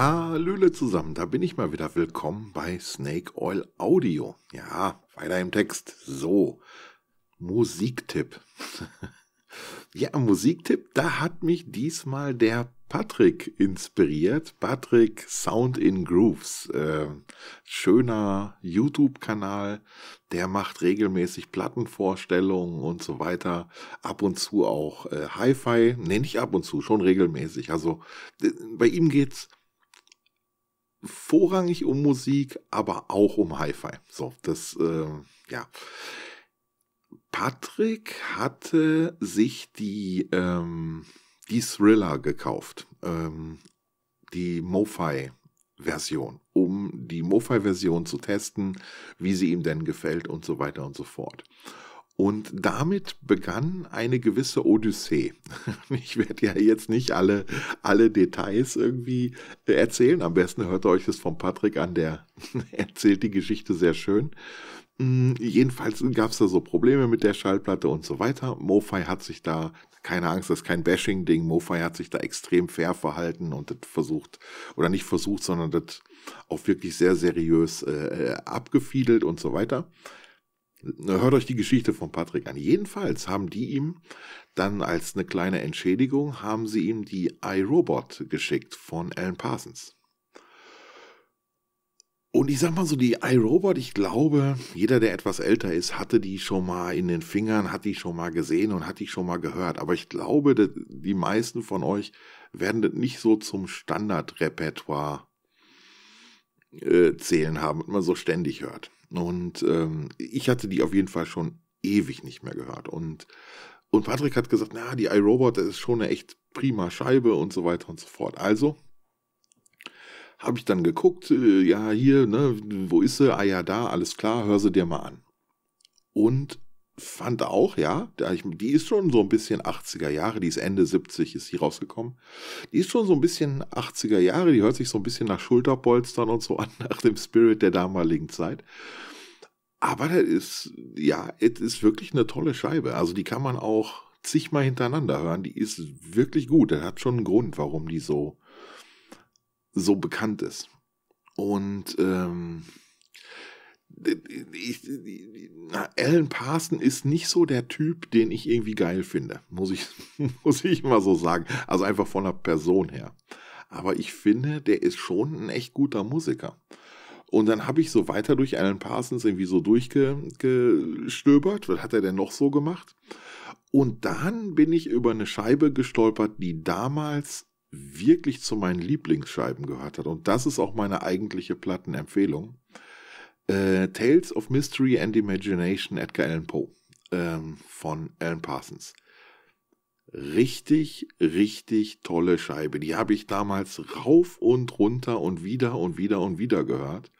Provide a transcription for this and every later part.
Hallöle zusammen, da bin ich mal wieder. Willkommen bei Snake Oil Audio. Ja, weiter im Text. So, Musiktipp. ja, Musiktipp, da hat mich diesmal der Patrick inspiriert. Patrick Sound in Grooves. Äh, schöner YouTube-Kanal. Der macht regelmäßig Plattenvorstellungen und so weiter. Ab und zu auch äh, Hi-Fi. Nee, nicht ab und zu, schon regelmäßig. Also bei ihm geht's vorrangig um Musik, aber auch um Hi-Fi. So, das, äh, ja. Patrick hatte sich die, ähm, die Thriller gekauft, ähm, die MoFi-Version, um die MoFi-Version zu testen, wie sie ihm denn gefällt und so weiter und so fort. Und damit begann eine gewisse Odyssee. Ich werde ja jetzt nicht alle, alle Details irgendwie äh, erzählen. Am besten hört ihr euch das von Patrick an, der erzählt die Geschichte sehr schön. Mm, jedenfalls gab es da so Probleme mit der Schallplatte und so weiter. MoFi hat sich da, keine Angst, das ist kein Bashing-Ding, MoFi hat sich da extrem fair verhalten und das versucht, oder nicht versucht, sondern das auch wirklich sehr seriös äh, äh, abgefiedelt und so weiter. Hört euch die Geschichte von Patrick an. Jedenfalls haben die ihm dann als eine kleine Entschädigung, haben sie ihm die iRobot geschickt von Alan Parsons. Und ich sag mal so, die iRobot, ich glaube, jeder, der etwas älter ist, hatte die schon mal in den Fingern, hat die schon mal gesehen und hat die schon mal gehört. Aber ich glaube, die meisten von euch werden das nicht so zum Standardrepertoire äh, zählen haben, wenn man so ständig hört. Und ähm, ich hatte die auf jeden Fall schon ewig nicht mehr gehört. Und, und Patrick hat gesagt, na, die iRobot, das ist schon eine echt prima Scheibe und so weiter und so fort. Also habe ich dann geguckt, äh, ja, hier, ne, wo ist sie? Ah ja, da, alles klar, hör sie dir mal an. Und fand auch, ja, die ist schon so ein bisschen 80er Jahre, die ist Ende 70, ist die rausgekommen. Die ist schon so ein bisschen 80er Jahre, die hört sich so ein bisschen nach Schulterpolstern und so an, nach dem Spirit der damaligen Zeit. Aber das ist, ja, es ist wirklich eine tolle Scheibe. Also die kann man auch zigmal hintereinander hören. Die ist wirklich gut. Das hat schon einen Grund, warum die so, so bekannt ist. Und ähm, ich, na, Alan Parson ist nicht so der Typ, den ich irgendwie geil finde, muss ich, muss ich mal so sagen. Also einfach von der Person her. Aber ich finde, der ist schon ein echt guter Musiker. Und dann habe ich so weiter durch Alan Parsons irgendwie so durchgestöbert. Was hat er denn noch so gemacht? Und dann bin ich über eine Scheibe gestolpert, die damals wirklich zu meinen Lieblingsscheiben gehört hat. Und das ist auch meine eigentliche Plattenempfehlung. Äh, Tales of Mystery and Imagination Edgar Allan Poe ähm, von Alan Parsons. Richtig, richtig tolle Scheibe. Die habe ich damals rauf und runter und wieder und wieder und wieder gehört.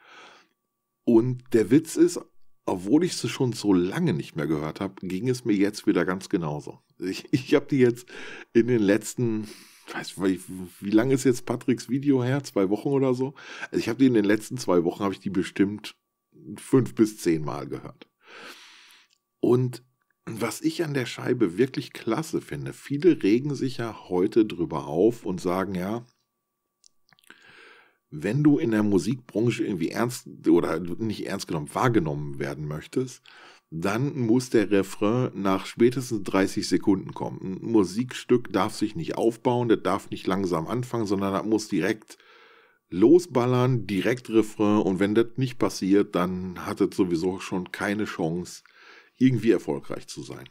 Und der Witz ist, obwohl ich sie schon so lange nicht mehr gehört habe, ging es mir jetzt wieder ganz genauso. Ich, ich habe die jetzt in den letzten, weiß nicht, wie lange ist jetzt Patricks Video her? Zwei Wochen oder so? Also ich habe die in den letzten zwei Wochen, habe ich die bestimmt fünf bis zehn Mal gehört. Und was ich an der Scheibe wirklich klasse finde, viele regen sich ja heute drüber auf und sagen ja, wenn du in der Musikbranche irgendwie ernst oder nicht ernst genommen wahrgenommen werden möchtest, dann muss der Refrain nach spätestens 30 Sekunden kommen. Ein Musikstück darf sich nicht aufbauen, der darf nicht langsam anfangen, sondern das muss direkt losballern, direkt Refrain und wenn das nicht passiert, dann hat es sowieso schon keine Chance, irgendwie erfolgreich zu sein.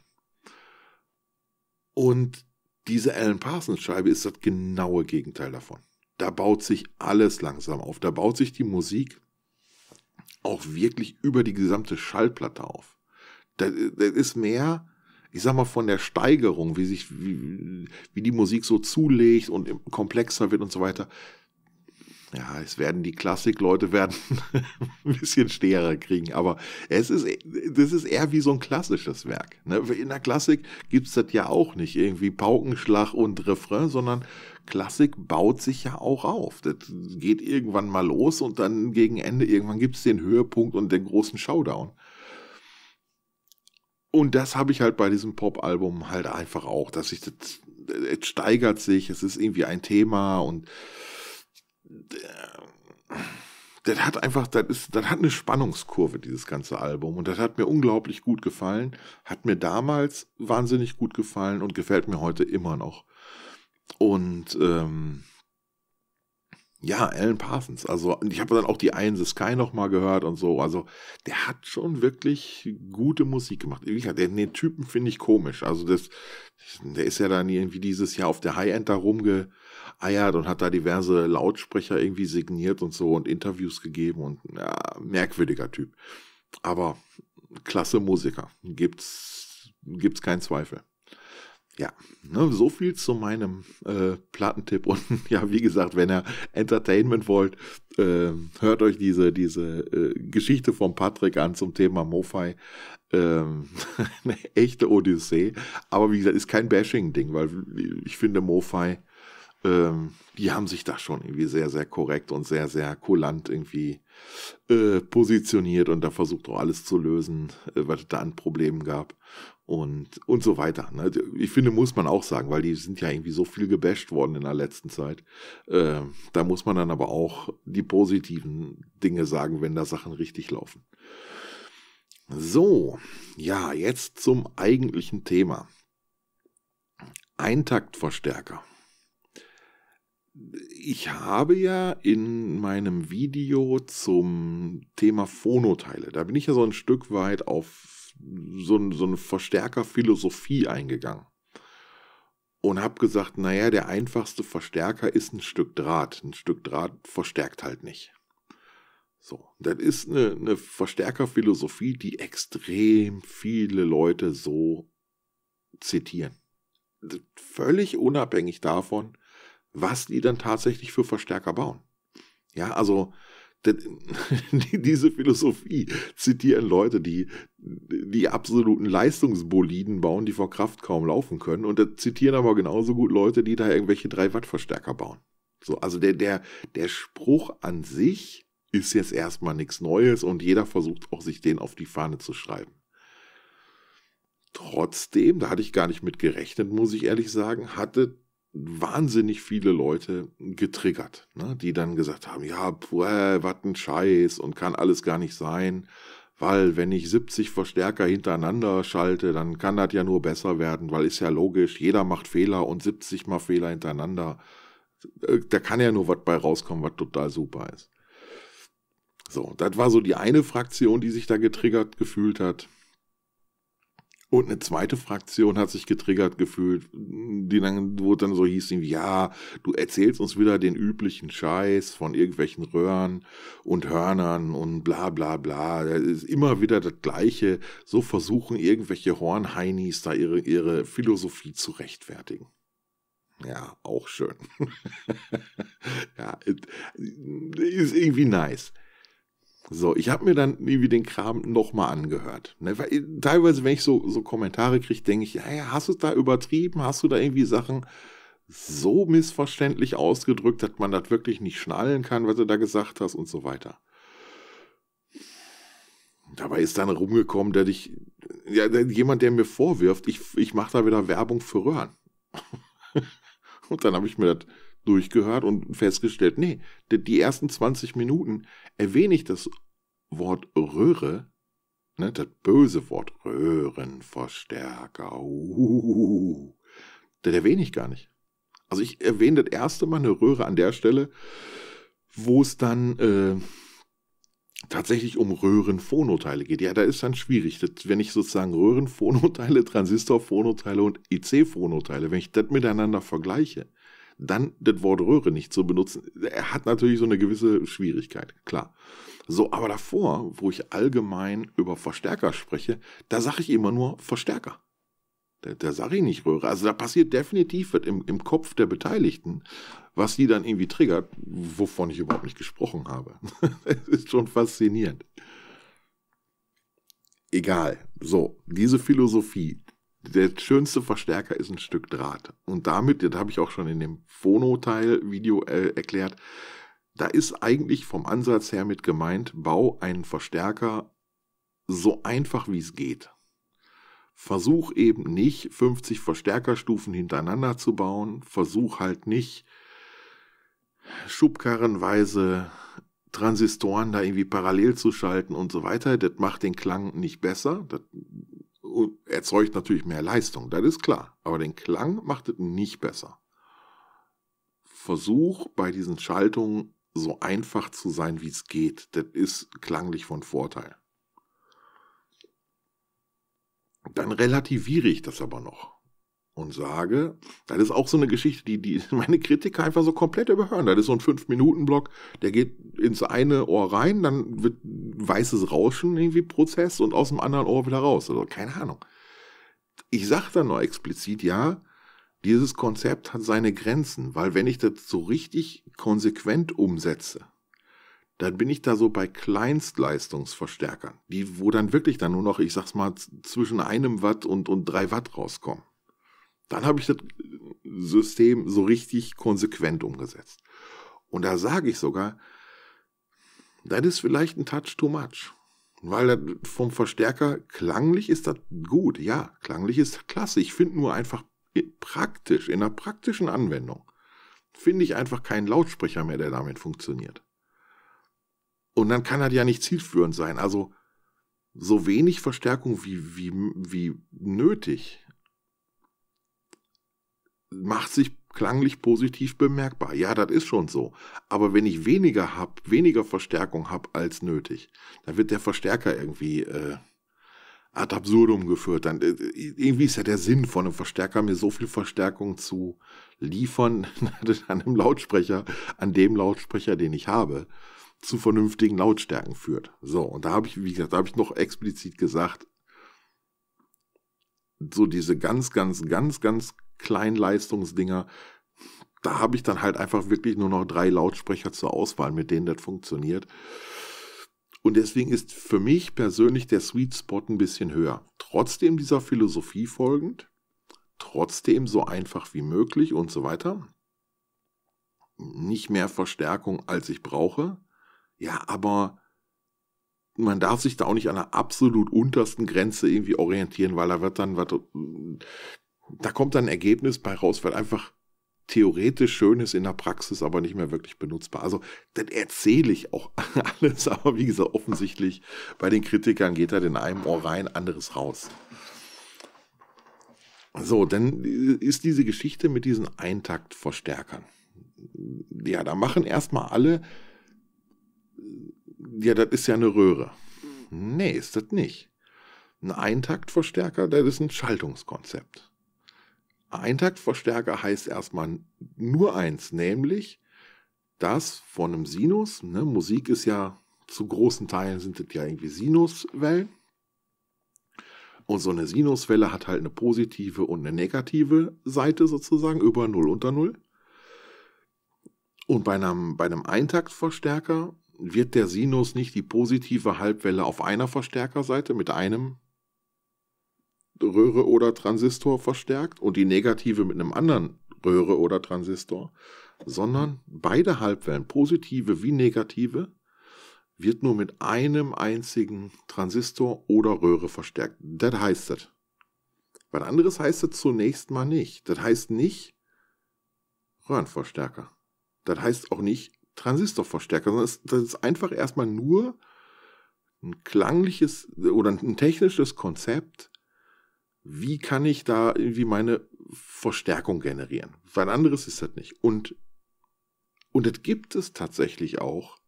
Und diese Alan Parsons Scheibe ist das genaue Gegenteil davon. Da baut sich alles langsam auf. Da baut sich die Musik auch wirklich über die gesamte Schallplatte auf. Das, das ist mehr, ich sag mal, von der Steigerung, wie sich, wie, wie die Musik so zulegt und komplexer wird und so weiter ja, es werden die Klassikleute werden ein bisschen schwerer kriegen, aber es ist, das ist eher wie so ein klassisches Werk. Ne? In der Klassik gibt's das ja auch nicht irgendwie Paukenschlag und Refrain, sondern Klassik baut sich ja auch auf. Das geht irgendwann mal los und dann gegen Ende irgendwann gibt's den Höhepunkt und den großen Showdown. Und das habe ich halt bei diesem Pop-Album halt einfach auch, dass ich das, es steigert sich, es ist irgendwie ein Thema und das hat einfach, das ist, das hat eine Spannungskurve, dieses ganze Album. Und das hat mir unglaublich gut gefallen. Hat mir damals wahnsinnig gut gefallen und gefällt mir heute immer noch. Und ähm, ja, Alan Parsons. Also, ich habe dann auch die Ian the Sky nochmal gehört und so. Also, der hat schon wirklich gute Musik gemacht. den Typen finde ich komisch. Also, das, der ist ja dann irgendwie dieses Jahr auf der High-End da rumge eiert ah und hat da diverse Lautsprecher irgendwie signiert und so und Interviews gegeben und ja, merkwürdiger Typ. Aber klasse Musiker, gibt's, gibt's keinen Zweifel. Ja, ne, so viel zu meinem äh, Plattentipp. Und ja, wie gesagt, wenn ihr Entertainment wollt, äh, hört euch diese, diese äh, Geschichte von Patrick an zum Thema MoFi. Ähm, eine echte Odyssee. Aber wie gesagt, ist kein Bashing-Ding, weil ich finde, MoFi ähm, die haben sich da schon irgendwie sehr, sehr korrekt und sehr, sehr kulant irgendwie äh, positioniert und da versucht auch alles zu lösen, äh, was es da an Problemen gab und, und so weiter. Ne? Also, ich finde, muss man auch sagen, weil die sind ja irgendwie so viel gebasht worden in der letzten Zeit. Äh, da muss man dann aber auch die positiven Dinge sagen, wenn da Sachen richtig laufen. So, ja, jetzt zum eigentlichen Thema. Eintaktverstärker ich habe ja in meinem Video zum Thema Phonoteile, da bin ich ja so ein Stück weit auf so, so eine Verstärkerphilosophie eingegangen. Und habe gesagt, naja, der einfachste Verstärker ist ein Stück Draht. Ein Stück Draht verstärkt halt nicht. So, das ist eine, eine Verstärkerphilosophie, die extrem viele Leute so zitieren. Völlig unabhängig davon, was die dann tatsächlich für Verstärker bauen. Ja, also diese Philosophie zitieren Leute, die die absoluten Leistungsboliden bauen, die vor Kraft kaum laufen können. Und zitieren aber genauso gut Leute, die da irgendwelche 3-Watt-Verstärker bauen. So, also der, der, der Spruch an sich ist jetzt erstmal nichts Neues und jeder versucht auch, sich den auf die Fahne zu schreiben. Trotzdem, da hatte ich gar nicht mit gerechnet, muss ich ehrlich sagen, hatte wahnsinnig viele Leute getriggert, ne? die dann gesagt haben, ja, äh, was ein Scheiß und kann alles gar nicht sein, weil wenn ich 70 Verstärker hintereinander schalte, dann kann das ja nur besser werden, weil ist ja logisch, jeder macht Fehler und 70 mal Fehler hintereinander, äh, da kann ja nur was bei rauskommen, was total super ist. So, das war so die eine Fraktion, die sich da getriggert gefühlt hat. Und eine zweite Fraktion hat sich getriggert gefühlt, die dann, wo dann so hieß, ja, du erzählst uns wieder den üblichen Scheiß von irgendwelchen Röhren und Hörnern und bla bla bla. Das ist immer wieder das Gleiche. So versuchen irgendwelche Hornheinis da ihre, ihre Philosophie zu rechtfertigen. Ja, auch schön. ja, ist irgendwie nice. So, ich habe mir dann irgendwie den Kram nochmal angehört. Ne? Weil, teilweise, wenn ich so, so Kommentare kriege, denke ich, naja, hast du da übertrieben? Hast du da irgendwie Sachen so missverständlich ausgedrückt, dass man das wirklich nicht schnallen kann, was du da gesagt hast und so weiter. Dabei ist dann rumgekommen, dass ich, ja, jemand, der mir vorwirft, ich, ich mache da wieder Werbung für Röhren. und dann habe ich mir das durchgehört und festgestellt, nee, die ersten 20 Minuten, erwähne ich das Wort Röhre, ne, das böse Wort Röhrenverstärker, uh, das erwähne ich gar nicht. Also ich erwähne das erste Mal eine Röhre an der Stelle, wo es dann äh, tatsächlich um Röhrenphonoteile geht. Ja, da ist dann schwierig, das, wenn ich sozusagen Röhrenphonoteile, Transistorphonoteile und ic phonoteile wenn ich das miteinander vergleiche, dann das Wort Röhre nicht zu benutzen, er hat natürlich so eine gewisse Schwierigkeit, klar. So, aber davor, wo ich allgemein über Verstärker spreche, da sage ich immer nur Verstärker. Da, da sage ich nicht Röhre. Also da passiert definitiv was im, im Kopf der Beteiligten, was die dann irgendwie triggert, wovon ich überhaupt nicht gesprochen habe. Es ist schon faszinierend egal. So, diese Philosophie, der schönste Verstärker ist ein Stück Draht. Und damit, das habe ich auch schon in dem Phono-Teil-Video äh, erklärt, da ist eigentlich vom Ansatz her mit gemeint, bau einen Verstärker so einfach wie es geht. Versuch eben nicht 50 Verstärkerstufen hintereinander zu bauen, versuch halt nicht schubkarrenweise Transistoren da irgendwie parallel zu schalten und so weiter. Das macht den Klang nicht besser. Das erzeugt natürlich mehr Leistung, das ist klar. Aber den Klang macht es nicht besser. Versuch bei diesen Schaltungen so einfach zu sein, wie es geht. Das ist klanglich von Vorteil. Dann relativiere ich das aber noch und sage, das ist auch so eine Geschichte, die, die meine Kritiker einfach so komplett überhören. Das ist so ein Fünf-Minuten-Block, der geht ins eine Ohr rein, dann wird weißes Rauschen irgendwie Prozess und aus dem anderen Ohr wieder raus. Also keine Ahnung. Ich sage dann nur explizit, ja, dieses Konzept hat seine Grenzen, weil wenn ich das so richtig konsequent umsetze, dann bin ich da so bei Kleinstleistungsverstärkern, die, wo dann wirklich dann nur noch, ich sag's mal, zwischen einem Watt und, und drei Watt rauskommen. Dann habe ich das System so richtig konsequent umgesetzt. Und da sage ich sogar, das ist vielleicht ein Touch too much. Weil vom Verstärker klanglich ist das gut, ja, klanglich ist das klasse. Ich finde nur einfach praktisch, in der praktischen Anwendung, finde ich einfach keinen Lautsprecher mehr, der damit funktioniert. Und dann kann das ja nicht zielführend sein. Also so wenig Verstärkung wie, wie, wie nötig macht sich klanglich positiv bemerkbar. Ja, das ist schon so. Aber wenn ich weniger habe, weniger Verstärkung habe als nötig, dann wird der Verstärker irgendwie äh, ad absurdum geführt. Dann, äh, irgendwie ist ja der Sinn von einem Verstärker, mir so viel Verstärkung zu liefern dass an einem Lautsprecher, an dem Lautsprecher, den ich habe, zu vernünftigen Lautstärken führt. So, und da habe ich, wie gesagt, da habe ich noch explizit gesagt, so diese ganz, ganz, ganz, ganz Kleinleistungsdinger. Da habe ich dann halt einfach wirklich nur noch drei Lautsprecher zur Auswahl, mit denen das funktioniert. Und deswegen ist für mich persönlich der Sweet Spot ein bisschen höher. Trotzdem dieser Philosophie folgend, trotzdem so einfach wie möglich und so weiter. Nicht mehr Verstärkung, als ich brauche. Ja, aber man darf sich da auch nicht an der absolut untersten Grenze irgendwie orientieren, weil da wird dann was da kommt dann ein Ergebnis bei raus, weil einfach theoretisch schön ist in der Praxis, aber nicht mehr wirklich benutzbar. Also, dann erzähle ich auch alles, aber wie gesagt, offensichtlich bei den Kritikern geht halt in einem Ohr rein, anderes raus. So, dann ist diese Geschichte mit diesen Eintaktverstärkern. Ja, da machen erstmal alle, ja, das ist ja eine Röhre. Nee, ist das nicht. Ein Eintaktverstärker, das ist ein Schaltungskonzept. Eintaktverstärker heißt erstmal nur eins, nämlich das von einem Sinus. Ne? Musik ist ja zu großen Teilen sind das ja irgendwie Sinuswellen. Und so eine Sinuswelle hat halt eine positive und eine negative Seite sozusagen über 0 unter 0. Und bei einem, bei einem Eintaktverstärker wird der Sinus nicht die positive Halbwelle auf einer Verstärkerseite mit einem Röhre oder Transistor verstärkt und die negative mit einem anderen Röhre oder Transistor, sondern beide Halbwellen, positive wie negative, wird nur mit einem einzigen Transistor oder Röhre verstärkt. Das heißt es. Was anderes heißt es zunächst mal nicht. Das heißt nicht Röhrenverstärker. Das heißt auch nicht Transistorverstärker, sondern das ist einfach erstmal nur ein klangliches oder ein technisches Konzept, wie kann ich da irgendwie meine Verstärkung generieren? Weil anderes ist das nicht. Und, und das gibt es tatsächlich auch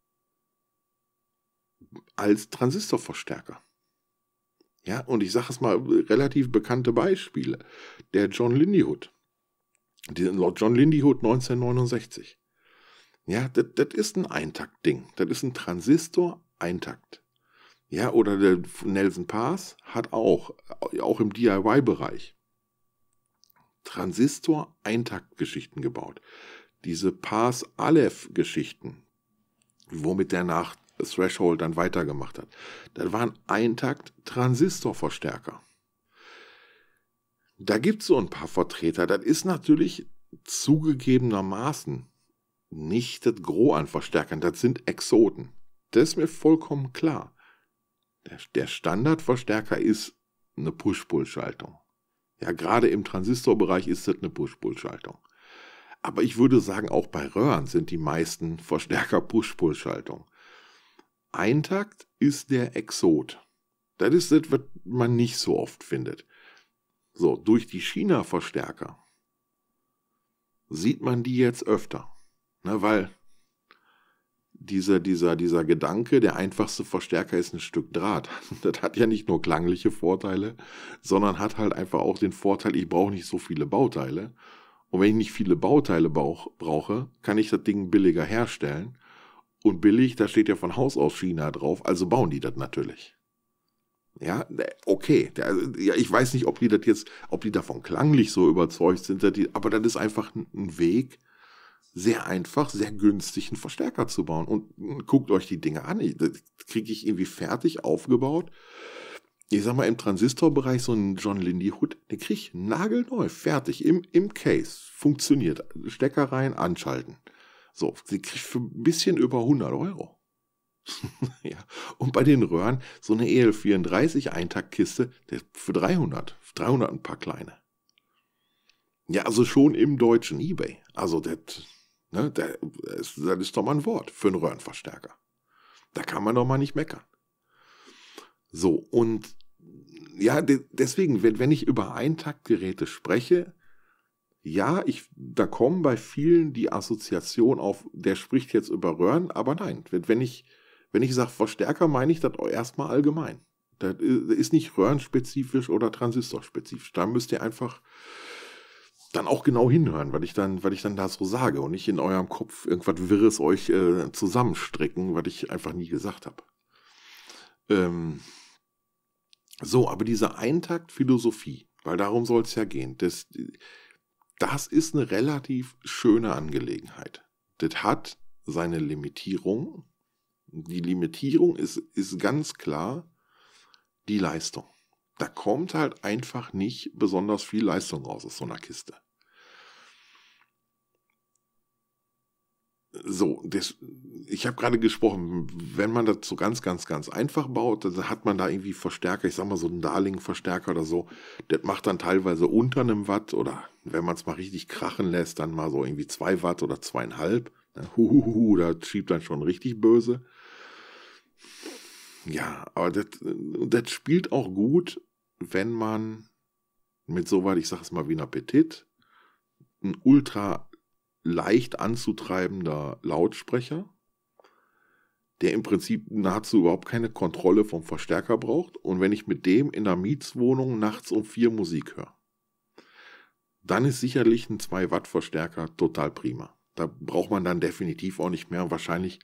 als Transistorverstärker. Ja, und ich sage es mal, relativ bekannte Beispiele. Der John Lindy Hood. John Lindy Hood 1969. Ja, das ist ein Eintakt-Ding. Das ist ein Transistor-Eintakt. Ja, oder der Nelson Pass hat auch, auch im DIY-Bereich, Transistor-Eintaktgeschichten gebaut. Diese Pass-Aleph-Geschichten, womit der nach Threshold dann weitergemacht hat. Das waren eintakt transistor verstärker Da gibt es so ein paar Vertreter. Das ist natürlich zugegebenermaßen nicht das Gros an Verstärkern. Das sind Exoten. Das ist mir vollkommen klar. Der, der Standardverstärker ist eine Push-Pull-Schaltung. Ja, gerade im Transistorbereich ist das eine Push-Pull-Schaltung. Aber ich würde sagen, auch bei Röhren sind die meisten Verstärker Push-Pull-Schaltung. Eintakt ist der Exot. Das ist das, was man nicht so oft findet. So, durch die China-Verstärker sieht man die jetzt öfter. Ne, weil dieser, dieser, dieser Gedanke, der einfachste Verstärker ist ein Stück Draht. Das hat ja nicht nur klangliche Vorteile, sondern hat halt einfach auch den Vorteil, ich brauche nicht so viele Bauteile. Und wenn ich nicht viele Bauteile brauch, brauche, kann ich das Ding billiger herstellen. Und billig, da steht ja von Haus aus China drauf, also bauen die das natürlich. Ja, äh, okay. ich weiß nicht, ob die das jetzt, ob die davon klanglich so überzeugt sind, aber das ist einfach ein Weg, sehr einfach, sehr günstig einen Verstärker zu bauen. Und guckt euch die Dinge an. Das kriege ich irgendwie fertig aufgebaut. Ich sag mal, im Transistorbereich so einen John Lindy Hood, den kriege ich nagelneu, fertig, im, im Case. Funktioniert. Stecker rein, anschalten. So, sie kriegt für ein bisschen über 100 Euro. ja. Und bei den Röhren so eine EL34 Eintaktkiste für 300, 300 ein paar kleine. Ja, also schon im deutschen eBay. Also das Ne, das ist doch mal ein Wort für einen Röhrenverstärker. Da kann man doch mal nicht meckern. So, und ja, deswegen, wenn, wenn ich über Eintaktgeräte spreche, ja, ich, da kommen bei vielen die Assoziation auf, der spricht jetzt über Röhren, aber nein, wenn ich, wenn ich sage Verstärker, meine ich das erstmal allgemein. Das äh, ist nicht röhrenspezifisch oder transistorspezifisch. Da müsst ihr einfach dann auch genau hinhören, weil ich dann, weil ich dann da so sage und nicht in eurem Kopf irgendwas Wirres euch äh, zusammenstricken, was ich einfach nie gesagt habe. Ähm so, aber diese Eintaktphilosophie, weil darum soll es ja gehen, das, das ist eine relativ schöne Angelegenheit. Das hat seine Limitierung. Die Limitierung ist, ist ganz klar die Leistung da kommt halt einfach nicht besonders viel Leistung raus aus so einer Kiste. So, das, ich habe gerade gesprochen, wenn man das so ganz, ganz, ganz einfach baut, dann hat man da irgendwie Verstärker, ich sag mal so einen Darling-Verstärker oder so, das macht dann teilweise unter einem Watt oder wenn man es mal richtig krachen lässt, dann mal so irgendwie zwei Watt oder zweieinhalb. Ne, Huhuhu, da schiebt dann schon richtig böse. Ja, aber das, das spielt auch gut, wenn man mit so soweit, ich sage es mal, wie ein Appetit, ein ultra leicht anzutreibender Lautsprecher, der im Prinzip nahezu überhaupt keine Kontrolle vom Verstärker braucht. Und wenn ich mit dem in der Mietswohnung nachts um vier Musik höre, dann ist sicherlich ein 2 Watt Verstärker total prima. Da braucht man dann definitiv auch nicht mehr. wahrscheinlich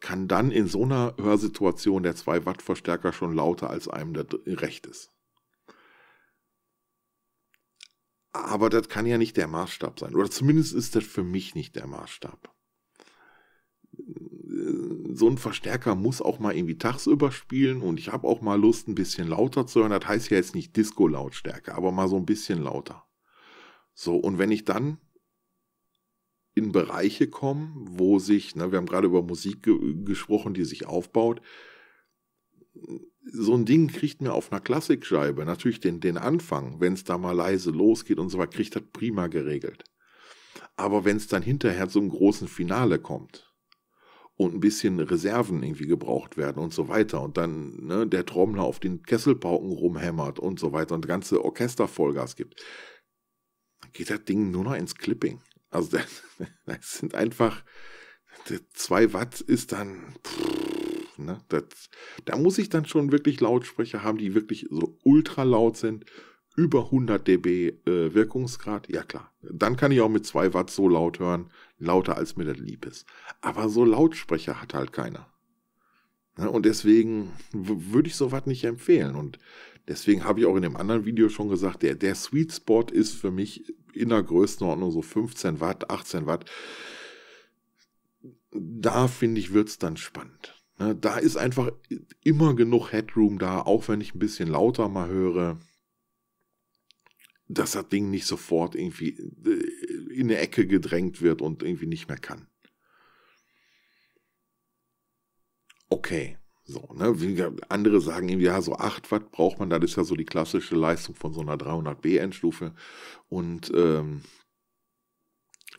kann dann in so einer Hörsituation der 2 Watt Verstärker schon lauter als einem der recht ist. Aber das kann ja nicht der Maßstab sein. Oder zumindest ist das für mich nicht der Maßstab. So ein Verstärker muss auch mal irgendwie tagsüber spielen und ich habe auch mal Lust, ein bisschen lauter zu hören. Das heißt ja jetzt nicht Disco-Lautstärke, aber mal so ein bisschen lauter. So, und wenn ich dann in Bereiche komme, wo sich, ne, wir haben gerade über Musik ge gesprochen, die sich aufbaut, so ein Ding kriegt mir auf einer Klassikscheibe natürlich den, den Anfang, wenn es da mal leise losgeht und so weiter, kriegt das prima geregelt. Aber wenn es dann hinterher zum großen Finale kommt und ein bisschen Reserven irgendwie gebraucht werden und so weiter und dann ne, der Trommler auf den Kesselpauken rumhämmert und so weiter und das ganze Orchester Vollgas gibt, dann geht das Ding nur noch ins Clipping. Also das, das sind einfach, das 2 Watt ist dann... Pff, machen. Ne? Das, da muss ich dann schon wirklich Lautsprecher haben, die wirklich so ultra laut sind, über 100 dB äh, Wirkungsgrad. Ja klar, dann kann ich auch mit 2 Watt so laut hören, lauter als mir das lieb ist. Aber so Lautsprecher hat halt keiner. Ne? Und deswegen würde ich sowas nicht empfehlen. Und deswegen habe ich auch in dem anderen Video schon gesagt, der, der Sweet Spot ist für mich in der Größenordnung so 15 Watt, 18 Watt da finde ich, wird es dann spannend. Ne, da ist einfach immer genug Headroom da, auch wenn ich ein bisschen lauter mal höre, dass das Ding nicht sofort irgendwie äh, in eine Ecke gedrängt wird und irgendwie nicht mehr kann. Okay, so, ne? Andere sagen irgendwie, ja, so 8 Watt braucht man, das ist ja so die klassische Leistung von so einer 300 B-Endstufe. Und ähm,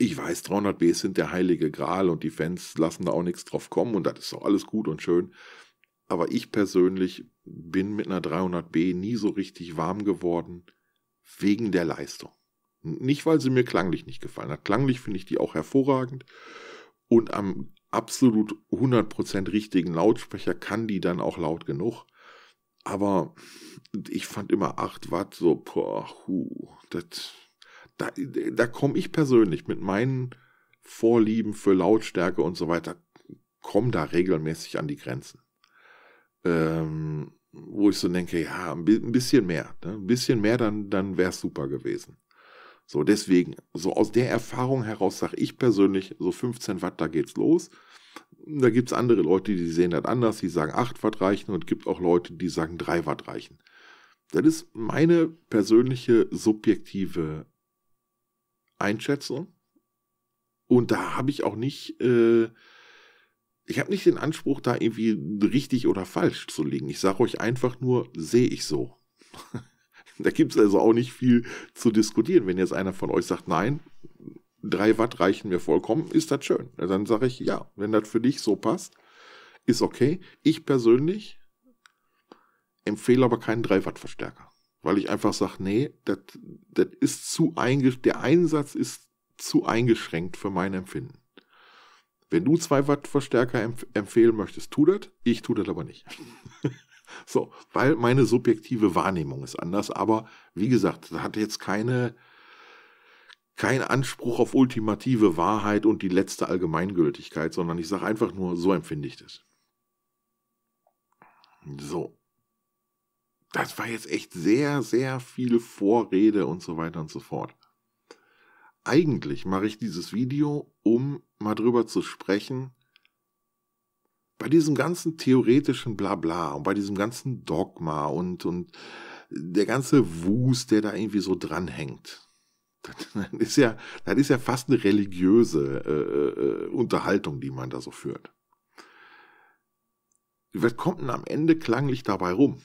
ich weiß, 300 Bs sind der heilige Gral und die Fans lassen da auch nichts drauf kommen und das ist auch alles gut und schön. Aber ich persönlich bin mit einer 300B nie so richtig warm geworden wegen der Leistung. Nicht, weil sie mir klanglich nicht gefallen hat. Klanglich finde ich die auch hervorragend. Und am absolut 100% richtigen Lautsprecher kann die dann auch laut genug. Aber ich fand immer 8 Watt so, boah, hu, das da, da komme ich persönlich mit meinen Vorlieben für Lautstärke und so weiter, komme da regelmäßig an die Grenzen. Ähm, wo ich so denke, ja, ein bisschen mehr, ne? ein bisschen mehr, dann, dann wäre es super gewesen. So, deswegen, so aus der Erfahrung heraus sage ich persönlich, so 15 Watt, da geht's los. Da gibt es andere Leute, die sehen das anders, die sagen 8 Watt reichen und gibt auch Leute, die sagen 3 Watt reichen. Das ist meine persönliche subjektive einschätze. Und da habe ich auch nicht, äh, ich habe nicht den Anspruch, da irgendwie richtig oder falsch zu liegen. Ich sage euch einfach nur, sehe ich so. da gibt es also auch nicht viel zu diskutieren. Wenn jetzt einer von euch sagt, nein, drei Watt reichen mir vollkommen, ist das schön. Dann sage ich, ja, wenn das für dich so passt, ist okay. Ich persönlich empfehle aber keinen 3 Watt Verstärker. Weil ich einfach sage, nee, das ist zu eingeschränkt, der Einsatz ist zu eingeschränkt für mein Empfinden. Wenn du 2 Watt Verstärker empf empfehlen möchtest, tu das. Ich tu das aber nicht. so, weil meine subjektive Wahrnehmung ist anders. Aber wie gesagt, das hat jetzt keine, kein Anspruch auf ultimative Wahrheit und die letzte Allgemeingültigkeit, sondern ich sage einfach nur, so empfinde ich das. So das war jetzt echt sehr, sehr viel Vorrede und so weiter und so fort. Eigentlich mache ich dieses Video, um mal drüber zu sprechen, bei diesem ganzen theoretischen Blabla und bei diesem ganzen Dogma und, und der ganze Wust, der da irgendwie so dranhängt. Das ist ja, das ist ja fast eine religiöse äh, äh Unterhaltung, die man da so führt. Was kommt denn am Ende klanglich dabei rum?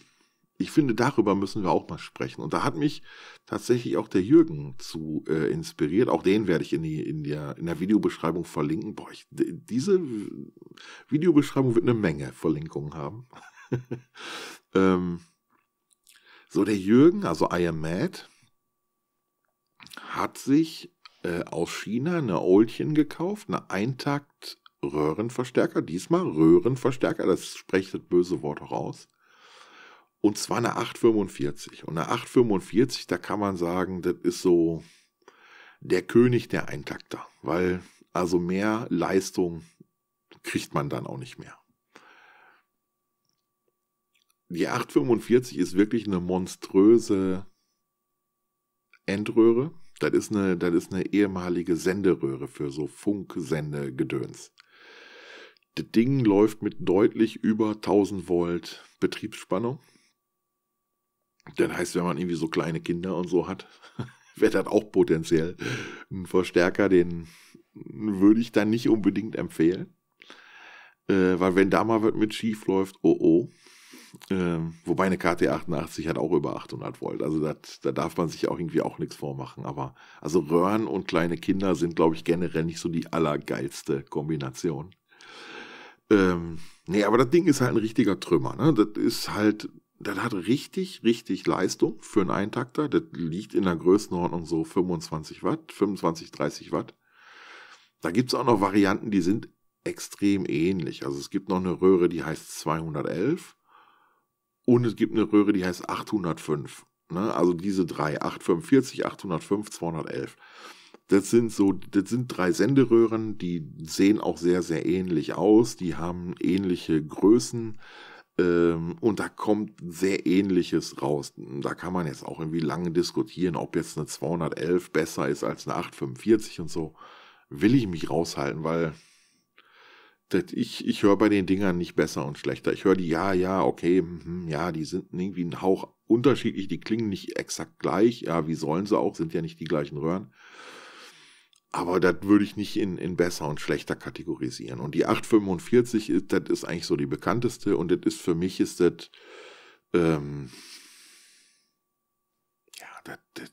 ich finde, darüber müssen wir auch mal sprechen. Und da hat mich tatsächlich auch der Jürgen zu äh, inspiriert. Auch den werde ich in, die, in, der, in der Videobeschreibung verlinken. Boah, ich, diese Videobeschreibung wird eine Menge Verlinkungen haben. ähm, so, der Jürgen, also I am Mad, hat sich äh, aus China eine Oldchen gekauft, eine Eintakt-Röhrenverstärker. Diesmal Röhrenverstärker, das spricht das böse Wort auch aus und zwar eine 845. Und eine 845, da kann man sagen, das ist so der König der Eintakter. Weil also mehr Leistung kriegt man dann auch nicht mehr. Die 845 ist wirklich eine monströse Endröhre. Das ist eine, das ist eine ehemalige Senderöhre für so Funksendegedöns. Das Ding läuft mit deutlich über 1000 Volt Betriebsspannung. Dann heißt, wenn man irgendwie so kleine Kinder und so hat, wäre das auch potenziell ein Verstärker, den würde ich dann nicht unbedingt empfehlen. Äh, weil wenn da mal was mit schief läuft, oh oh. Äh, wobei eine KT88 hat auch über 800 Volt. Also dat, da darf man sich auch irgendwie auch nichts vormachen. Aber also Röhren und kleine Kinder sind, glaube ich, generell nicht so die allergeilste Kombination. Ähm, nee, aber das Ding ist halt ein richtiger Trümmer. Ne? Das ist halt das hat richtig, richtig Leistung für einen Eintakter. Das liegt in der Größenordnung so 25 Watt, 25, 30 Watt. Da gibt es auch noch Varianten, die sind extrem ähnlich. Also es gibt noch eine Röhre, die heißt 211 und es gibt eine Röhre, die heißt 805. Ne? Also diese drei, 845, 805, 211. Das sind so, das sind drei Senderöhren, die sehen auch sehr, sehr ähnlich aus. Die haben ähnliche Größen ähm, und da kommt sehr ähnliches raus. Da kann man jetzt auch irgendwie lange diskutieren, ob jetzt eine 211 besser ist als eine 845 und so. Will ich mich raushalten, weil ich, ich höre bei den Dingern nicht besser und schlechter. Ich höre die, ja, ja, okay, hm, ja, die sind irgendwie ein Hauch unterschiedlich, die klingen nicht exakt gleich. Ja, wie sollen sie auch, sind ja nicht die gleichen Röhren. Aber das würde ich nicht in, in besser und schlechter kategorisieren. Und die 845 ist, äh, das ist eigentlich so die bekannteste und das ist für mich ist das, ähm, ja, das, das,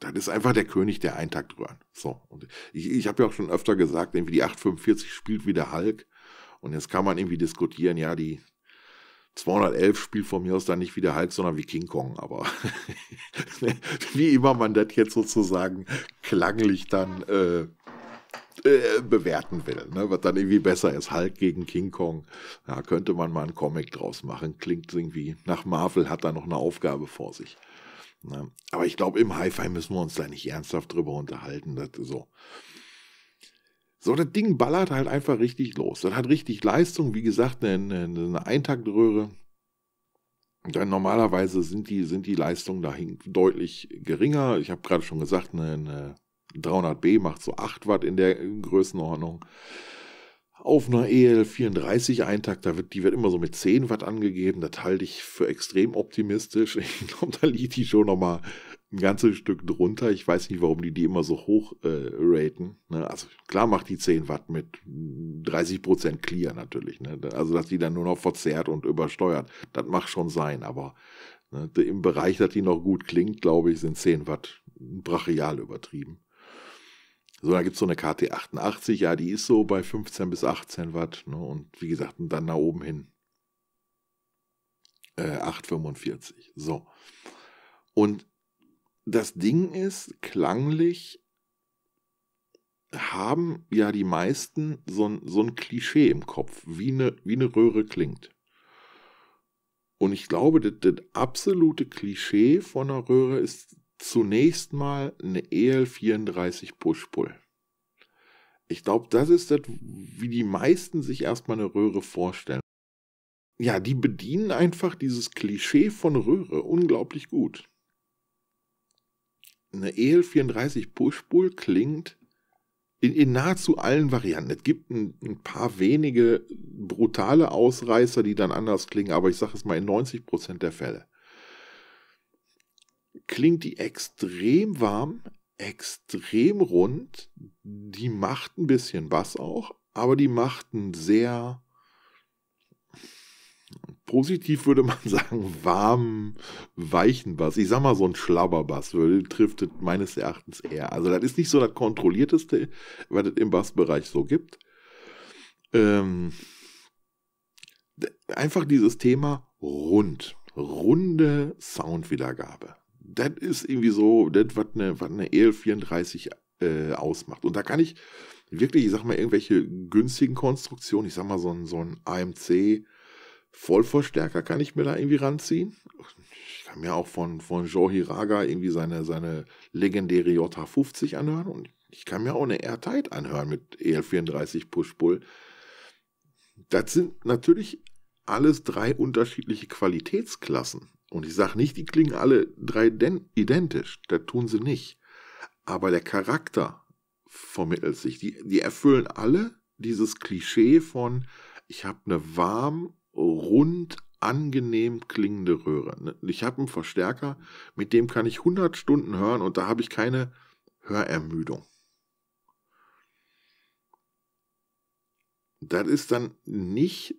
das ist einfach der König der Eintaktröhren. So. Und ich, ich habe ja auch schon öfter gesagt, irgendwie die 845 spielt wie der Hulk. Und jetzt kann man irgendwie diskutieren, ja, die, 211 spielt von mir aus dann nicht wie der Hulk, sondern wie King Kong, aber wie immer man das jetzt sozusagen klanglich dann äh, äh, bewerten will, ne? was dann irgendwie besser ist, Hulk gegen King Kong, da könnte man mal einen Comic draus machen, klingt irgendwie nach Marvel, hat da noch eine Aufgabe vor sich. Ne? Aber ich glaube, im Hi-Fi müssen wir uns da nicht ernsthaft drüber unterhalten, das so. So, das Ding ballert halt einfach richtig los. Das hat richtig Leistung, wie gesagt, eine, eine Eintaktröhre. Dann normalerweise sind die, sind die Leistungen dahin deutlich geringer. Ich habe gerade schon gesagt, eine, eine 300B macht so 8 Watt in der Größenordnung. Auf einer EL34 Eintakt, da wird, die wird immer so mit 10 Watt angegeben. Das halte ich für extrem optimistisch. Ich glaube, da liegt die schon nochmal ein ganzes Stück drunter. Ich weiß nicht, warum die die immer so hoch äh, raten. Ne? Also klar macht die 10 Watt mit 30 Prozent Clear natürlich. Ne? Also dass die dann nur noch verzerrt und übersteuert. Das macht schon sein, aber ne, im Bereich, dass die noch gut klingt, glaube ich, sind 10 Watt brachial übertrieben. So, da gibt es so eine KT 88, ja, die ist so bei 15 bis 18 Watt. Ne? Und wie gesagt, dann nach oben hin. Äh, 8,45. So. Und das Ding ist, klanglich haben ja die meisten so ein, so ein Klischee im Kopf, wie eine, wie eine Röhre klingt. Und ich glaube, das, das absolute Klischee von einer Röhre ist zunächst mal eine EL34 Push-Pull. Ich glaube, das ist das, wie die meisten sich erstmal eine Röhre vorstellen. Ja, die bedienen einfach dieses Klischee von Röhre unglaublich gut eine EL34 Pushpool klingt in, in, nahezu allen Varianten. Es gibt ein, ein, paar wenige brutale Ausreißer, die dann anders klingen, aber ich sage es mal in 90% der Fälle. Klingt die extrem warm, extrem rund, die macht ein bisschen Bass auch, aber die macht einen sehr positiv würde man sagen, warmen, weichen Bass. Ich sag mal, so ein Schlabberbass trifft meines Erachtens eher. Also, das ist nicht so das kontrollierteste, was es im Bassbereich so gibt. Ähm, einfach dieses Thema rund, runde Soundwiedergabe. Das ist irgendwie so, das, was eine, was eine EL34 äh, ausmacht. Und da kann ich wirklich, ich sag mal, irgendwelche günstigen Konstruktionen, ich sag mal, so ein, so ein AMC Vollverstärker kann ich mir da irgendwie ranziehen. Ich kann mir auch von, von Joe Hiraga irgendwie seine, seine legendäre JH50 anhören und ich kann mir auch eine Airtight anhören mit EL34 Push-Pull. Das sind natürlich alles drei unterschiedliche Qualitätsklassen. Und ich sage nicht, die klingen alle drei identisch. Das tun sie nicht. Aber der Charakter vermittelt sich. Die, die erfüllen alle dieses Klischee von, ich habe eine warm rund angenehm klingende Röhre. Ne, ich habe einen Verstärker, mit dem kann ich 100 Stunden hören und da habe ich keine Hörermüdung. Das ist dann nicht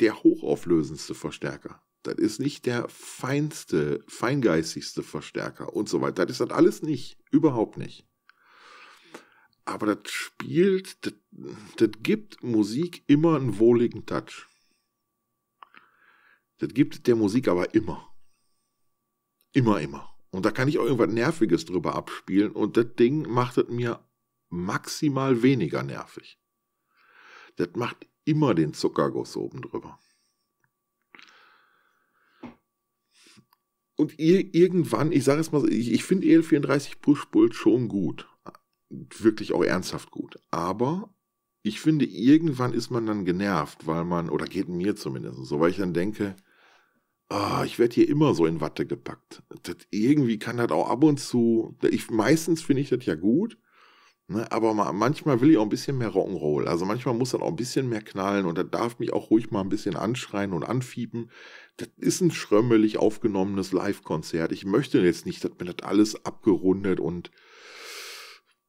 der hochauflösendste Verstärker. Das ist nicht der feinste, feingeistigste Verstärker und so weiter. Das ist das alles nicht. Überhaupt nicht. Aber das spielt, das, das gibt Musik immer einen wohligen Touch. Das gibt der Musik aber immer. Immer, immer. Und da kann ich auch irgendwas Nerviges drüber abspielen und das Ding macht es mir maximal weniger nervig. Das macht immer den Zuckerguss oben drüber. Und ihr, irgendwann, ich sage es mal, ich, ich finde EL34 Pushpult schon gut. Wirklich auch ernsthaft gut. Aber ich finde, irgendwann ist man dann genervt, weil man, oder geht mir zumindest so, weil ich dann denke, ah, ich werde hier immer so in Watte gepackt. Das, irgendwie kann das auch ab und zu, ich, meistens finde ich das ja gut, ne, aber mal, manchmal will ich auch ein bisschen mehr Rock'n'Roll. Also manchmal muss das auch ein bisschen mehr knallen und das darf mich auch ruhig mal ein bisschen anschreien und anfiepen. Das ist ein schrömmelig aufgenommenes Live-Konzert. Ich möchte jetzt nicht, dass mir das alles abgerundet und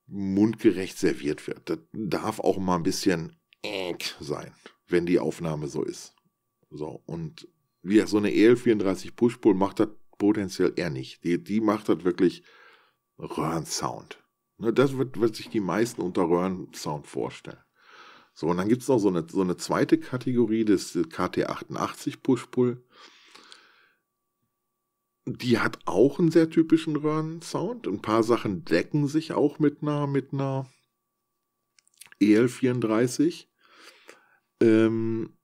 mundgerecht serviert wird. Das darf auch mal ein bisschen äh, sein, wenn die Aufnahme so ist. So, und wie so eine EL34 Pushpull macht das potenziell eher nicht. Die, die macht das halt wirklich Röhrensound. Ne, das wird, wird sich die meisten unter Röhrensound vorstellen. So, und dann gibt es noch so eine, so eine zweite Kategorie des KT88 Pushpull. Die hat auch einen sehr typischen Röhrensound. Ein paar Sachen decken sich auch mit einer, mit einer EL34. Ähm,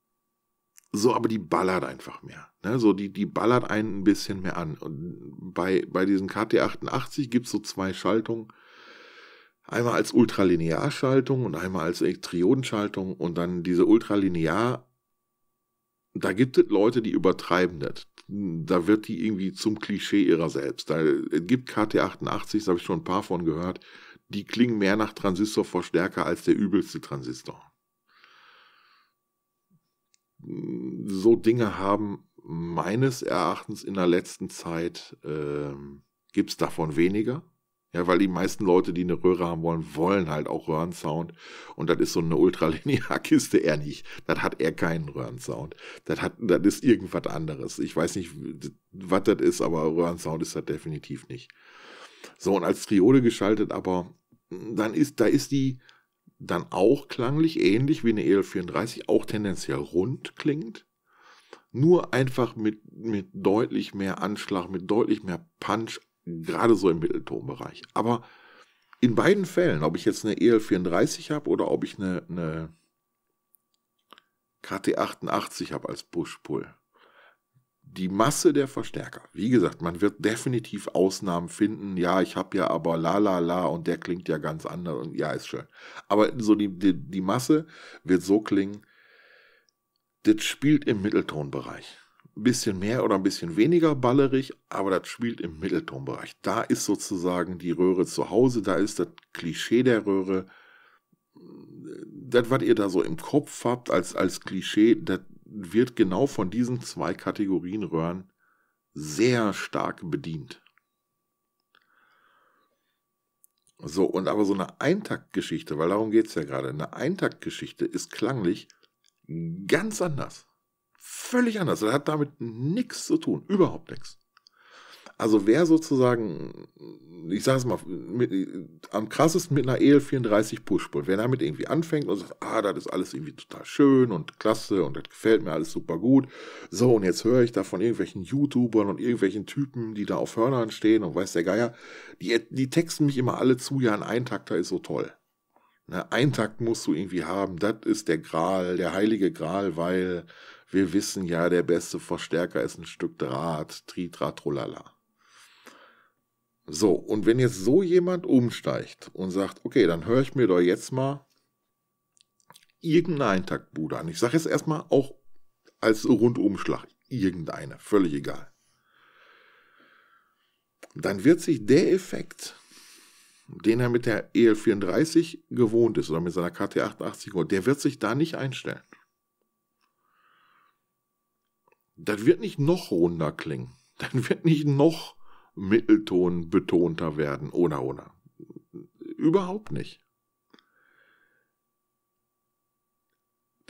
so, aber die ballert einfach mehr. Ne? So, die, die ballert einen ein bisschen mehr an. Und bei, bei diesen KT88 gibt es so zwei Schaltungen. Einmal als Ultralinearschaltung und einmal als Elektriodenschaltung und dann diese Ultralinear. Da gibt es Leute, die übertreiben das. Da wird die irgendwie zum Klischee ihrer selbst. Da, es gibt KT88, da habe ich schon ein paar von gehört, die klingen mehr nach Transistorverstärker als der übelste Transistor. Mm, so Dinge haben meines Erachtens in der letzten Zeit äh, gibt es davon weniger. Ja, weil die meisten Leute, die eine Röhre haben wollen, wollen halt auch Röhrensound. Und das ist so eine Ultralinearkiste eher nicht. Das hat eher keinen Röhrensound. Das hat, das ist irgendwas anderes. Ich weiß nicht, was das ist, aber Röhrensound ist das definitiv nicht. So, und als Triode geschaltet, aber mm, dann ist, da ist die, dann auch klanglich ähnlich wie eine EL34, auch tendenziell rund klingt. Nur einfach mit, mit deutlich mehr Anschlag, mit deutlich mehr Punch, gerade so im Mitteltonbereich. Aber in beiden Fällen, ob ich jetzt eine EL34 habe oder ob ich eine, eine KT88 habe als Push-Pull, die Masse der Verstärker. Wie gesagt, man wird definitiv Ausnahmen finden. Ja, ich habe ja aber la la la und der klingt ja ganz anders und ja, ist schön. Aber so die, die, die Masse wird so klingen, das spielt im Mitteltonbereich. Ein bisschen mehr oder ein bisschen weniger ballerig, aber das spielt im Mitteltonbereich. Da ist sozusagen die Röhre zu Hause, da ist das Klischee der Röhre. Das, was ihr da so im Kopf habt als, als Klischee, das wird genau von diesen zwei Kategorien Röhren sehr stark bedient. So, und aber so eine Eintaktgeschichte, weil darum geht es ja gerade, eine Eintaktgeschichte ist klanglich ganz anders. Völlig anders. Das hat damit nichts zu tun. Überhaupt nichts. Also wer sozusagen, ich sage es mal, mit, am krassesten mit einer EL34 Pushpull, wer damit irgendwie anfängt und sagt, ah, das ist alles irgendwie total schön und klasse und das gefällt mir alles super gut. So, und jetzt höre ich da von irgendwelchen YouTubern und irgendwelchen Typen, die da auf Hörnern stehen und weiß der Geier, die, die texten mich immer alle zu, ja, ein Eintakter ist so toll. Ne, Eintakt musst du irgendwie haben, das ist der Gral, der heilige Gral, weil wir wissen ja, der beste Verstärker ist ein Stück Draht, Tritra, Trolala. So, und wenn jetzt so jemand umsteigt und sagt, okay, dann höre ich mir doch jetzt mal irgendeine Eintaktbude an. Ich sage jetzt erstmal auch als Rundumschlag, irgendeine, völlig egal. Dann wird sich der Effekt, den er mit der EL34 gewohnt ist oder mit seiner KT88 gewohnt, der wird sich da nicht einstellen. Das wird nicht noch runder klingen. Dann wird nicht noch Mittelton betonter werden, oder oder. Überhaupt nicht.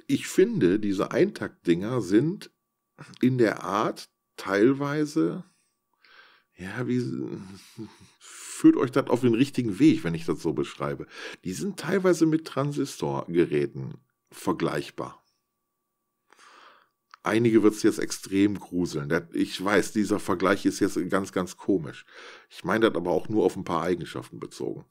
Ich finde, diese Eintaktdinger sind in der Art teilweise, ja, wie, führt euch das auf den richtigen Weg, wenn ich das so beschreibe. Die sind teilweise mit Transistorgeräten vergleichbar einige wird es jetzt extrem gruseln. Ich weiß, dieser Vergleich ist jetzt ganz, ganz komisch. Ich meine das aber auch nur auf ein paar Eigenschaften bezogen.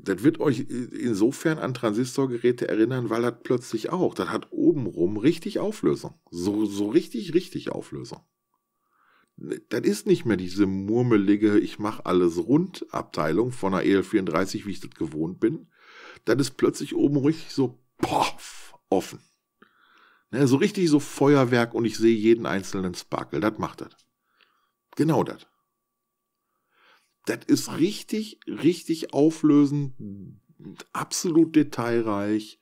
Das wird euch insofern an Transistorgeräte erinnern, weil das plötzlich auch, das hat obenrum richtig Auflösung. So, so richtig, richtig Auflösung. Das ist nicht mehr diese murmelige, ich mache alles rund Abteilung von einer EL34, wie ich das gewohnt bin. Das ist plötzlich oben richtig so, poff, offen. Ne, so richtig so Feuerwerk und ich sehe jeden einzelnen Sparkle. Das macht das. Genau das. Das ist richtig, richtig auflösend, absolut detailreich.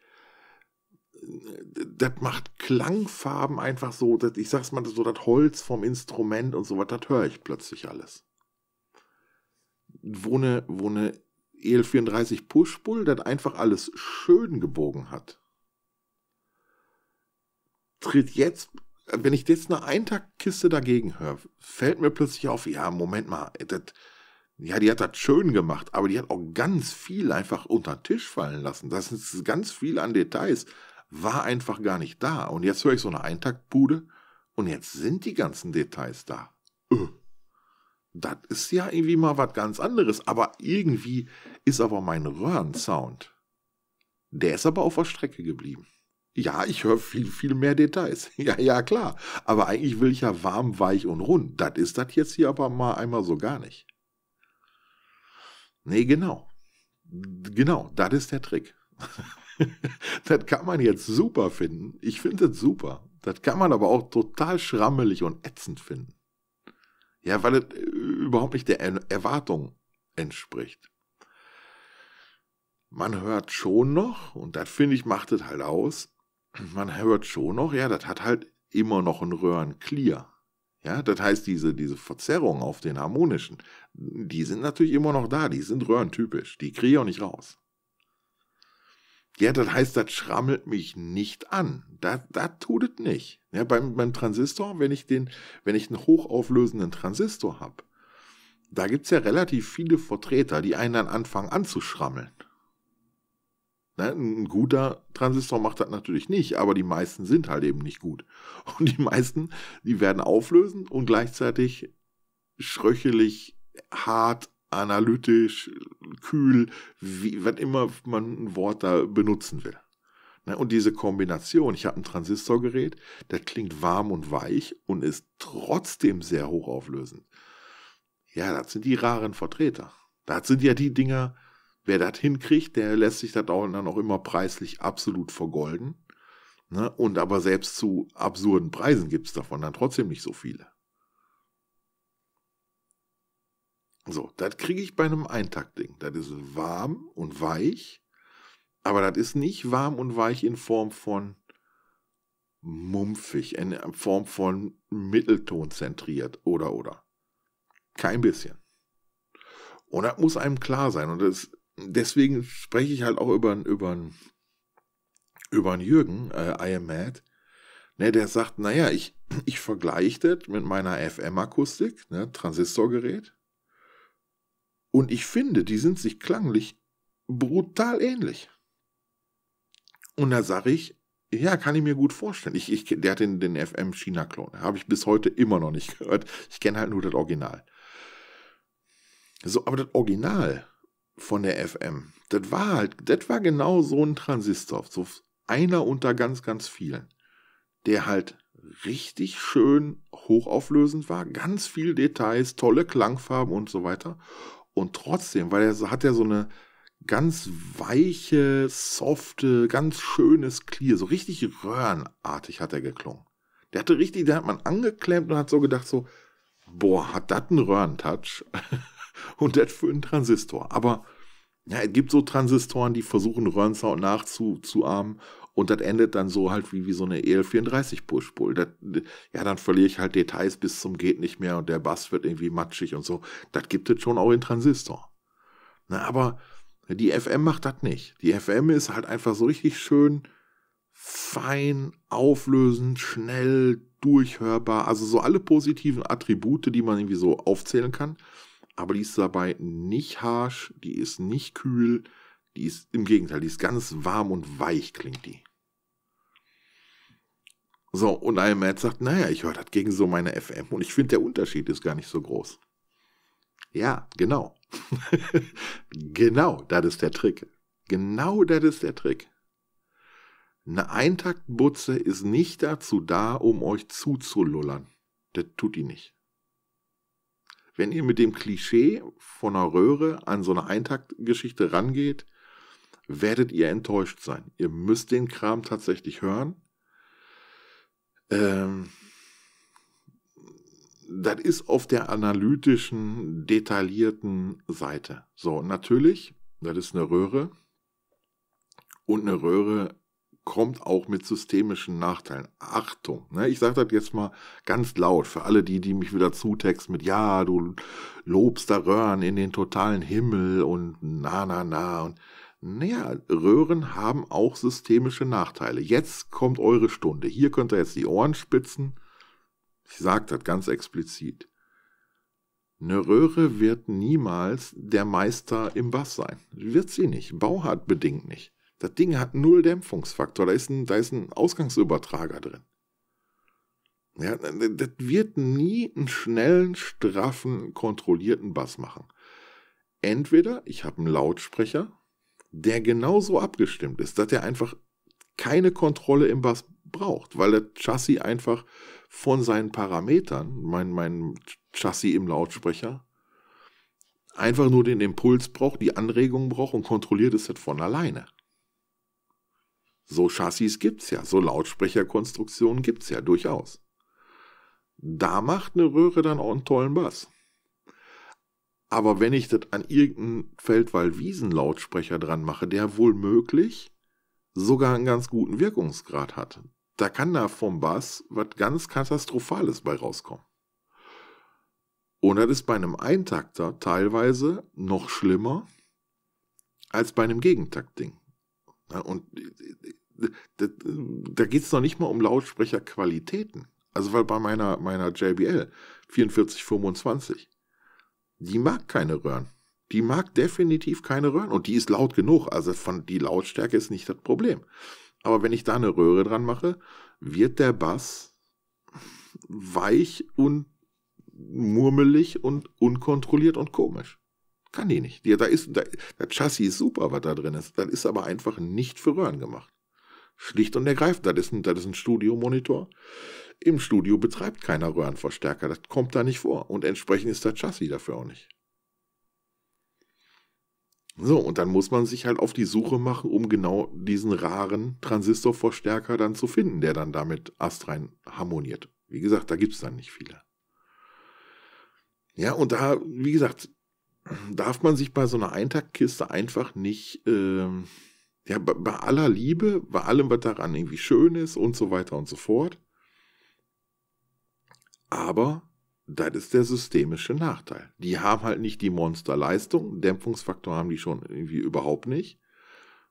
Das macht Klangfarben einfach so, das, ich sag's mal so, das Holz vom Instrument und so was, das höre ich plötzlich alles. Wo eine, wo eine EL34 Pushpull das einfach alles schön gebogen hat tritt jetzt, wenn ich jetzt eine Eintaktkiste dagegen höre, fällt mir plötzlich auf, ja, Moment mal, das, ja, die hat das schön gemacht, aber die hat auch ganz viel einfach unter den Tisch fallen lassen. Das ist ganz viel an Details, war einfach gar nicht da. Und jetzt höre ich so eine Eintaktbude und jetzt sind die ganzen Details da. Öh. Das ist ja irgendwie mal was ganz anderes, aber irgendwie ist aber mein Röhrensound. Der ist aber auf der Strecke geblieben. Ja, ich höre viel, viel mehr Details. Ja, ja, klar. Aber eigentlich will ich ja warm, weich und rund. Das ist das jetzt hier aber mal einmal so gar nicht. Nee, genau. Genau, das ist der Trick. das kann man jetzt super finden. Ich finde das super. Das kann man aber auch total schrammelig und ätzend finden. Ja, weil es äh, überhaupt nicht der Erwartung entspricht. Man hört schon noch, und das finde ich macht es halt aus, man hört schon noch, ja, das hat halt immer noch einen Röhrenklier. Ja, das heißt, diese, diese Verzerrung auf den harmonischen, die sind natürlich immer noch da, die sind röhrentypisch, die kriege ich auch nicht raus. Ja, das heißt, das schrammelt mich nicht an. Das, das tut es nicht. Ja, beim, beim Transistor, wenn ich den, wenn ich einen hochauflösenden Transistor habe, da gibt es ja relativ viele Vertreter, die einen dann anfangen anzuschrammeln. Ne, ein guter Transistor macht das natürlich nicht, aber die meisten sind halt eben nicht gut. Und die meisten, die werden auflösen und gleichzeitig schröchelig, hart, analytisch, kühl, wie, wann immer man ein Wort da benutzen will. Ne, und diese Kombination, ich habe ein Transistorgerät, das klingt warm und weich und ist trotzdem sehr hochauflösend. Ja, das sind die raren Vertreter. Das sind ja die Dinger, Wer das hinkriegt, der lässt sich das auch dann auch immer preislich absolut vergolden. Ne? Und aber selbst zu absurden Preisen gibt es davon dann trotzdem nicht so viele. So, das kriege ich bei einem Eintaktding. Das ist warm und weich, aber das ist nicht warm und weich in Form von mumpfig, in Form von Mittelton zentriert oder oder. Kein bisschen. Und das muss einem klar sein. Und das ist deswegen spreche ich halt auch über einen über über Jürgen, äh, I am mad. Ne, der sagt, naja, ich, ich vergleiche das mit meiner FM-Akustik, ne, Transistorgerät. Und ich finde, die sind sich klanglich brutal ähnlich. Und da sage ich, ja, kann ich mir gut vorstellen. Ich, ich, der hat den, den FM-China-Klon. Habe ich bis heute immer noch nicht gehört. Ich kenne halt nur das Original. So, aber das Original, von der FM. Das war halt, das war genau so ein Transistor, so einer unter ganz, ganz vielen, der halt richtig schön hochauflösend war, ganz viel Details, tolle Klangfarben und so weiter. Und trotzdem, weil er hat ja so eine ganz weiche, softe, ganz schönes Clear, so richtig röhrenartig hat er geklungen. Der hatte richtig, der hat man angeklemmt und hat so gedacht so, boah, hat das einen Röhrentouch? Und das für einen Transistor. Aber ja, es gibt so Transistoren, die versuchen, Röhrensound nachzuahmen. Und das endet dann so halt wie, wie so eine EL34 Push-Pull. Ja, dann verliere ich halt Details bis zum geht nicht mehr und der Bass wird irgendwie matschig und so. Das gibt es schon auch in Transistor. Na, aber die FM macht das nicht. Die FM ist halt einfach so richtig schön fein, auflösend, schnell, durchhörbar. Also so alle positiven Attribute, die man irgendwie so aufzählen kann aber die ist dabei nicht harsch, die ist nicht kühl, die ist im Gegenteil, die ist ganz warm und weich klingt die. So, und einem sagt, naja, ich höre das gegen so meine FM und ich finde, der Unterschied ist gar nicht so groß. Ja, genau. genau, das ist der Trick. Genau das ist der Trick. Eine Eintaktbutze ist nicht dazu da, um euch zuzulullern. Das tut die nicht wenn ihr mit dem Klischee von einer Röhre an so eine Eintaktgeschichte rangeht, werdet ihr enttäuscht sein. Ihr müsst den Kram tatsächlich hören. Ähm, das ist auf der analytischen, detaillierten Seite. So, natürlich, das ist eine Röhre. Und eine Röhre kommt auch mit systemischen Nachteilen. Achtung, ne? ich sage das jetzt mal ganz laut für alle die, die mich wieder zutexten mit, ja, du lobst da Röhren in den totalen Himmel und na, na, na. Und naja, Röhren haben auch systemische Nachteile. Jetzt kommt eure Stunde. Hier könnt ihr jetzt die Ohren spitzen. Ich sage das ganz explizit. Eine Röhre wird niemals der Meister im Bass sein. Wird sie nicht. Bauart bedingt nicht. Das Ding hat null Dämpfungsfaktor. Da ist ein, da ist ein Ausgangsübertrager drin. Ja, das wird nie einen schnellen, straffen, kontrollierten Bass machen. Entweder ich habe einen Lautsprecher, der genauso abgestimmt ist, dass er einfach keine Kontrolle im Bass braucht, weil das Chassis einfach von seinen Parametern, mein, mein Chassis im Lautsprecher, einfach nur den Impuls braucht, die Anregung braucht und kontrolliert es das von alleine. So Chassis gibt's ja, so Lautsprecherkonstruktionen gibt's ja durchaus. Da macht eine Röhre dann auch einen tollen Bass. Aber wenn ich das an irgendeinen Feldwald-Wiesen-Lautsprecher dran mache, der womöglich sogar einen ganz guten Wirkungsgrad hat, da kann da vom Bass was ganz Katastrophales bei rauskommen. Und das ist bei einem Eintakter teilweise noch schlimmer als bei einem Gegentaktding. Ja, und äh, äh, da, da geht es noch nicht mal um Lautsprecherqualitäten. Also weil bei meiner, meiner JBL 4425, die mag keine Röhren. Die mag definitiv keine Röhren und die ist laut genug. Also von die Lautstärke ist nicht das Problem. Aber wenn ich da eine Röhre dran mache, wird der Bass weich und murmelig und unkontrolliert und komisch. Kann die nicht. Die, da ist, da, das Chassis ist super, was da drin ist. Das ist aber einfach nicht für Röhren gemacht. Schlicht und ergreifend. Das ist ein, das ist ein Studiomonitor. Im Studio betreibt keiner Röhrenverstärker. Das kommt da nicht vor. Und entsprechend ist das Chassis dafür auch nicht. So, und dann muss man sich halt auf die Suche machen, um genau diesen raren Transistorverstärker dann zu finden, der dann damit astrein harmoniert. Wie gesagt, da gibt es dann nicht viele. Ja, und da, wie gesagt, darf man sich bei so einer Eintaktkiste einfach nicht, ähm, ja, bei aller Liebe, bei allem, was daran irgendwie schön ist und so weiter und so fort. Aber das ist der systemische Nachteil. Die haben halt nicht die Monsterleistung, Dämpfungsfaktor haben die schon irgendwie überhaupt nicht.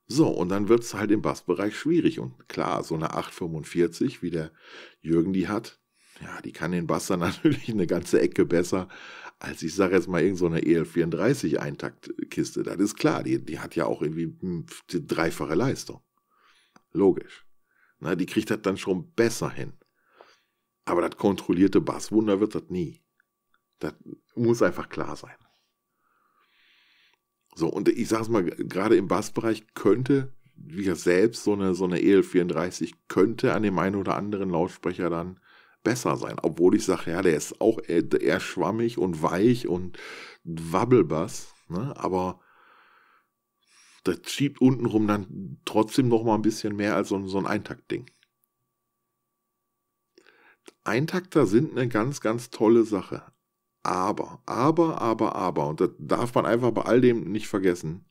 So, und dann wird es halt im Bassbereich schwierig. Und klar, so eine 845, wie der Jürgen die hat, ja, die kann den Bass dann natürlich eine ganze Ecke besser als ich sage jetzt mal irgendeine so EL34 e Eintaktkiste. Das ist klar, die, die hat ja auch irgendwie hm, die dreifache Leistung. Logisch. Na, die kriegt das dann schon besser hin. Aber das kontrollierte Basswunder wird das nie. Das muss einfach klar sein. So, und ich sage es mal, gerade im Bassbereich könnte, wie ja selbst so eine, so eine EL34 könnte an dem einen oder anderen Lautsprecher dann besser sein. Obwohl ich sage, ja, der ist auch eher, äh, schwammig und weich und Wabbelbass. Ne? Aber das schiebt untenrum dann trotzdem noch mal ein bisschen mehr als so ein, so ein Eintaktding. Eintakter sind eine ganz, ganz tolle Sache. Aber, aber, aber, aber, und das darf man einfach bei all dem nicht vergessen,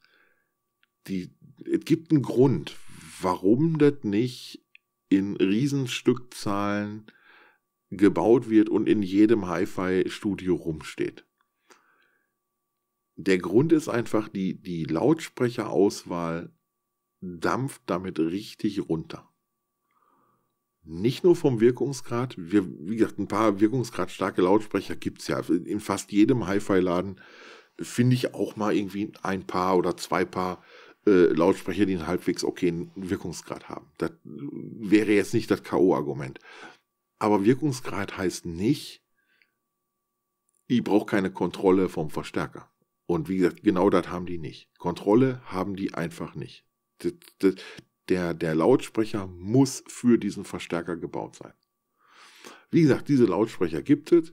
die, es gibt einen Grund, warum das nicht in Riesenstückzahlen gebaut wird und in jedem Hi-Fi-Studio rumsteht. Der Grund ist einfach, die, die Lautsprecherauswahl dampft damit richtig runter. Nicht nur vom Wirkungsgrad, wir, wie gesagt, ein paar wirkungsgradstarke Lautsprecher gibt es ja. In fast jedem Hi-Fi-Laden finde ich auch mal irgendwie ein paar oder zwei Paar äh, Lautsprecher, die einen halbwegs okayen Wirkungsgrad haben. Das wäre jetzt nicht das K.O.-Argument. Aber Wirkungsgrad heißt nicht, ich brauche keine Kontrolle vom Verstärker. Und wie gesagt, genau das haben die nicht. Kontrolle haben die einfach nicht. Der, der Lautsprecher muss für diesen Verstärker gebaut sein. Wie gesagt, diese Lautsprecher gibt es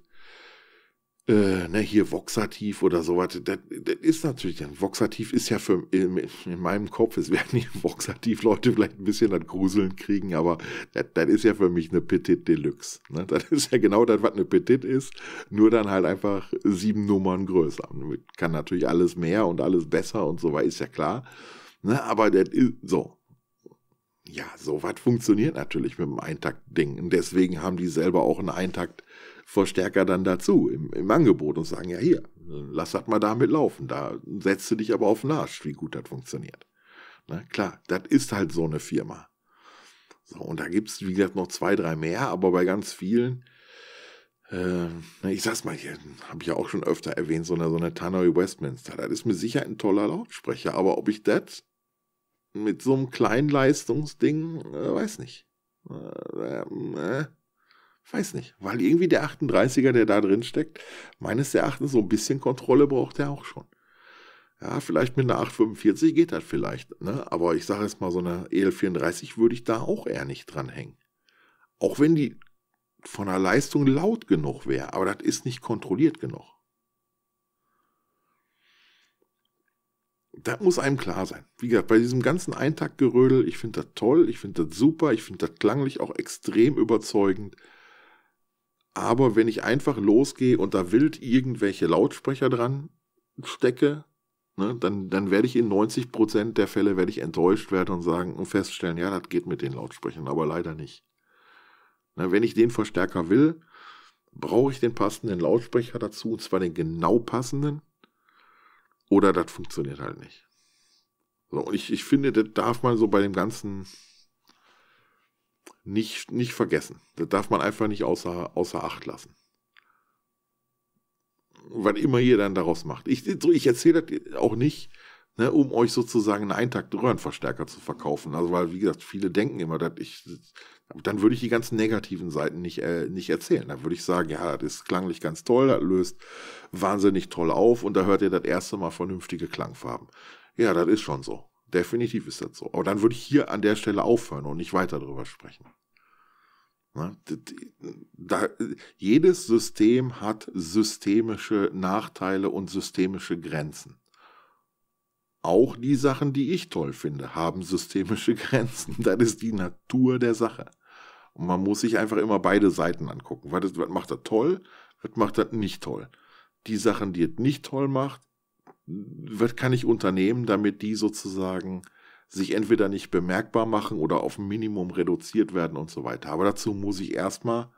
äh, ne, hier Voxativ oder sowas, das, das ist natürlich, ein Voxativ ist ja für, in, in, meinem Kopf, es werden die Voxativ-Leute vielleicht ein bisschen das Gruseln kriegen, aber das, das ist ja für mich eine Petit Deluxe. Ne? Das ist ja genau das, was eine Petit ist, nur dann halt einfach sieben Nummern größer. Kann natürlich alles mehr und alles besser und so weiter, ist ja klar. Ne? Aber das ist so. Ja, sowas funktioniert natürlich mit dem Eintakt-Ding. Und deswegen haben die selber auch einen Eintakt Verstärker dann dazu im, im Angebot und sagen, ja hier, lass das mal damit laufen. Da setzt du dich aber auf den Arsch, wie gut das funktioniert. Na ne? klar, das ist halt so eine Firma. So, und da gibt es, wie gesagt, noch zwei, drei mehr, aber bei ganz vielen, äh, ich sag's mal, hier habe ich ja auch schon öfter erwähnt, so eine, so eine Tannery Westminster, das ist mir sicher ein toller Lautsprecher, aber ob ich das mit so einem kleinen Leistungsding, äh, weiß nicht. Äh, ähm, äh, Weiß nicht, weil irgendwie der 38er, der da drin steckt, meines Erachtens so ein bisschen Kontrolle braucht er auch schon. Ja, vielleicht mit einer 845 geht das vielleicht, ne? aber ich sage jetzt mal, so eine EL34 würde ich da auch eher nicht dranhängen. Auch wenn die von der Leistung laut genug wäre, aber das ist nicht kontrolliert genug. Das muss einem klar sein. Wie gesagt, bei diesem ganzen Eintaktgerödel, ich finde das toll, ich finde das super, ich finde das klanglich auch extrem überzeugend. Aber wenn ich einfach losgehe und da wild irgendwelche Lautsprecher dran stecke, ne, dann, dann werde ich in 90% der Fälle werde ich enttäuscht werden und sagen und feststellen, ja, das geht mit den Lautsprechern, aber leider nicht. Ne, wenn ich den Verstärker will, brauche ich den passenden Lautsprecher dazu, und zwar den genau passenden, oder das funktioniert halt nicht. So, ich, ich finde, das darf man so bei dem ganzen nicht, nicht vergessen. Das darf man einfach nicht außer, außer Acht lassen. Was immer ihr dann daraus macht. Ich, ich erzähle das auch nicht, ne, um euch sozusagen einen eintakten Röhrenverstärker zu verkaufen. Also, weil, wie gesagt, viele denken immer, dass ich, dann würde ich die ganzen negativen Seiten nicht, äh, nicht erzählen. Dann würde ich sagen, ja, das ist klanglich ganz toll, das löst wahnsinnig toll auf und da hört ihr das erste Mal vernünftige Klangfarben. Ja, das ist schon so. Definitiv ist das so. Aber dann würde ich hier an der Stelle aufhören und nicht weiter darüber sprechen. Ne? Da, jedes System hat systemische Nachteile und systemische Grenzen. Auch die Sachen, die ich toll finde, haben systemische Grenzen. Das ist die Natur der Sache. Und man muss sich einfach immer beide Seiten angucken. Was, macht das toll? Was macht das nicht toll? Die Sachen, die es nicht toll macht, was kann ich unternehmen, damit die sozusagen sich entweder nicht bemerkbar machen oder auf ein Minimum reduziert werden und so weiter. Aber dazu muss ich erstmal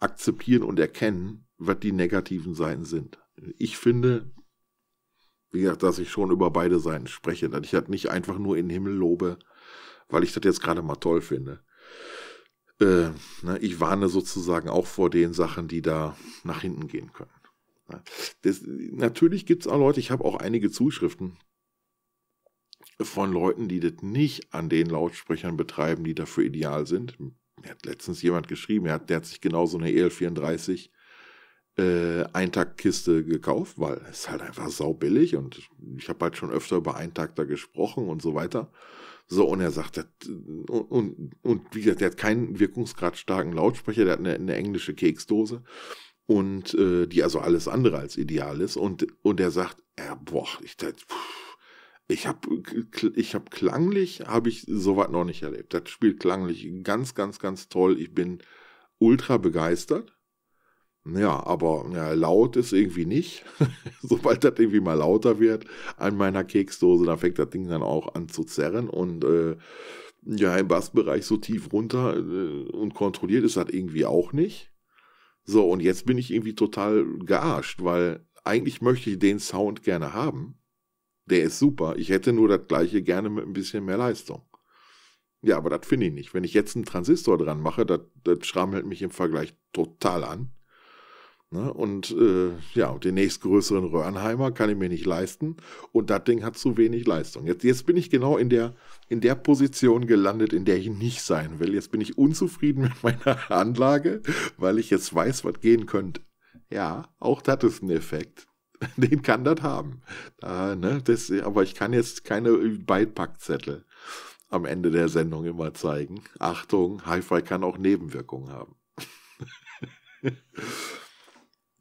akzeptieren und erkennen, was die negativen Seiten sind. Ich finde, wie gesagt, dass ich schon über beide Seiten spreche, dass ich das nicht einfach nur in den Himmel lobe, weil ich das jetzt gerade mal toll finde. Äh, ne, ich warne sozusagen auch vor den Sachen, die da nach hinten gehen können. Das, natürlich gibt es auch Leute, ich habe auch einige Zuschriften von Leuten, die das nicht an den Lautsprechern betreiben, die dafür ideal sind. Mir hat letztens jemand geschrieben, er hat, der hat sich genau so eine EL34 äh, Eintaktkiste gekauft, weil es halt einfach saubillig und ich habe halt schon öfter über Eintakter gesprochen und so weiter. So, und er sagt, das, und, und, und, wie gesagt, der hat keinen wirkungsgrad starken Lautsprecher, der hat eine, eine englische Keksdose und äh, die also alles andere als ideal ist. Und, und er sagt, äh, boah, ich, ich habe ich hab klanglich, habe ich sowas noch nicht erlebt. Das spielt klanglich ganz, ganz, ganz toll. Ich bin ultra begeistert. Ja, aber ja, laut ist irgendwie nicht. Sobald das irgendwie mal lauter wird an meiner Keksdose, da fängt das Ding dann auch an zu zerren und äh, ja, im Bassbereich so tief runter äh, und kontrolliert ist das irgendwie auch nicht. So, und jetzt bin ich irgendwie total gearscht, weil eigentlich möchte ich den Sound gerne haben. Der ist super. Ich hätte nur das gleiche gerne mit ein bisschen mehr Leistung. Ja, aber das finde ich nicht. Wenn ich jetzt einen Transistor dran mache, das, schrammelt mich im Vergleich total an. Ne? Und äh, ja, den nächstgrößeren Röhrenheimer kann ich mir nicht leisten. Und das Ding hat zu wenig Leistung. Jetzt, jetzt bin ich genau in der, in der Position gelandet, in der ich nicht sein will. Jetzt bin ich unzufrieden mit meiner Anlage, weil ich jetzt weiß, was gehen könnte. Ja, auch das ist ein Effekt. Den kann das haben. Äh, ne? das, aber ich kann jetzt keine Beipackzettel am Ende der Sendung immer zeigen. Achtung, Hi-Fi kann auch Nebenwirkungen haben.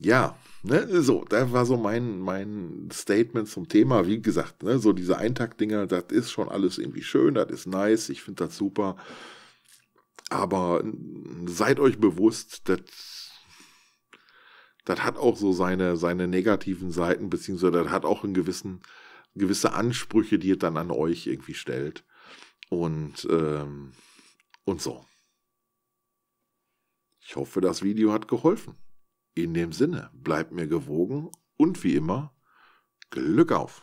ja, ne, so, das war so mein, mein Statement zum Thema. Wie gesagt, ne, so diese eintakt das ist schon alles irgendwie schön, das ist nice, ich finde das super. Aber seid euch bewusst, dass das hat auch so seine, seine negativen Seiten, beziehungsweise das hat auch einen gewissen, gewisse Ansprüche, die ihr dann an euch irgendwie stellt. Und, ähm, und so. Ich hoffe, das Video hat geholfen. In dem Sinne, bleibt mir gewogen und wie immer, Glück auf!